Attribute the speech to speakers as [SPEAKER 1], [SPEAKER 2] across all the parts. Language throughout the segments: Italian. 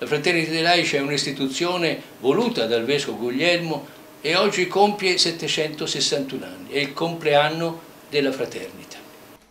[SPEAKER 1] La Fraternità dei Laici è un'istituzione voluta dal Vescovo Guglielmo e oggi compie 761 anni, è il compleanno della Fraternità.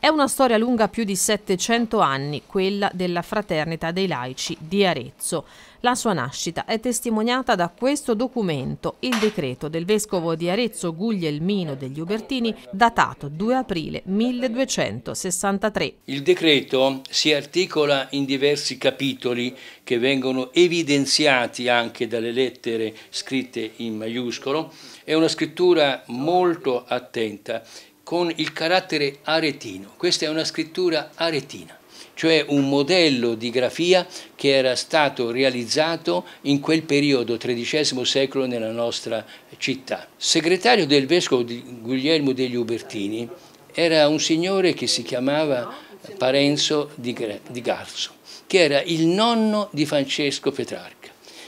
[SPEAKER 2] È una storia lunga più di 700 anni, quella della Fraternita dei Laici di Arezzo. La sua nascita è testimoniata da questo documento, il decreto del vescovo di Arezzo Guglielmino degli Ubertini, datato 2 aprile 1263.
[SPEAKER 1] Il decreto si articola in diversi capitoli che vengono evidenziati anche dalle lettere scritte in maiuscolo. È una scrittura molto attenta con il carattere aretino. Questa è una scrittura aretina, cioè un modello di grafia che era stato realizzato in quel periodo, XIII secolo, nella nostra città. Segretario del vescovo di Guglielmo degli Ubertini era un signore che si chiamava Parenzo di Garzo, che era il nonno di Francesco Petrarca.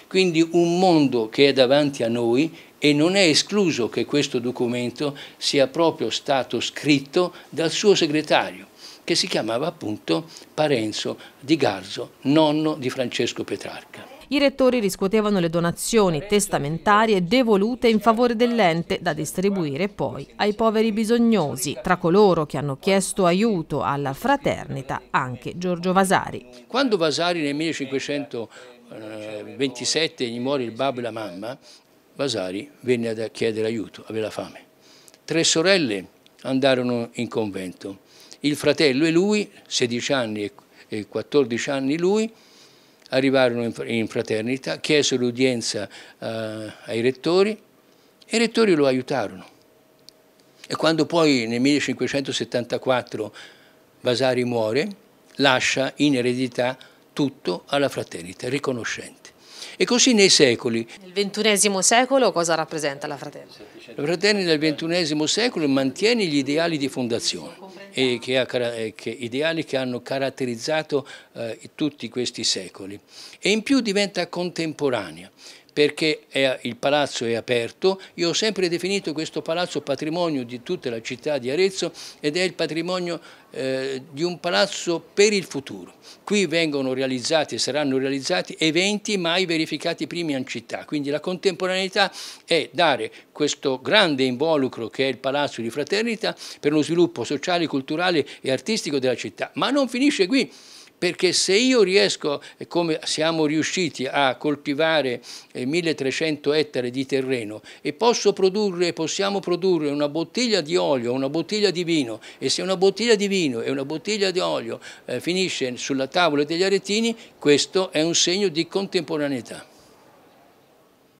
[SPEAKER 1] Quindi un mondo che è davanti a noi e non è escluso che questo documento sia proprio stato scritto dal suo segretario, che si chiamava appunto Parenzo di Garzo, nonno di Francesco Petrarca
[SPEAKER 2] i rettori riscuotevano le donazioni testamentarie devolute in favore dell'ente da distribuire poi ai poveri bisognosi, tra coloro che hanno chiesto aiuto alla fraternita anche Giorgio Vasari.
[SPEAKER 1] Quando Vasari nel 1527 eh, gli muore il babbo e la mamma, Vasari venne a chiedere aiuto, aveva fame. Tre sorelle andarono in convento. Il fratello e lui, 16 anni e 14 anni lui, arrivarono in fraternita, chiesero udienza eh, ai rettori e i rettori lo aiutarono. E quando poi nel 1574 Vasari muore, lascia in eredità tutto alla fraternita, riconoscente e così nei secoli.
[SPEAKER 2] Nel XXI secolo cosa rappresenta la Fratelli?
[SPEAKER 1] La Fratelli nel XXI secolo mantiene gli ideali di fondazione. E che ha, che, ideali che hanno caratterizzato eh, tutti questi secoli e in più diventa contemporanea perché è, il palazzo è aperto, io ho sempre definito questo palazzo patrimonio di tutta la città di Arezzo ed è il patrimonio eh, di un palazzo per il futuro. Qui vengono realizzati e saranno realizzati eventi mai verificati prima in città, quindi la contemporaneità è dare questo grande involucro che è il Palazzo di Fraternità per lo sviluppo sociale, culturale e artistico della città, ma non finisce qui perché se io riesco, come siamo riusciti a coltivare 1300 eh, ettari di terreno e posso produrre, possiamo produrre una bottiglia di olio, una bottiglia di vino e se una bottiglia di vino e una bottiglia di olio eh, finisce sulla tavola degli aretini, questo è un segno di contemporaneità.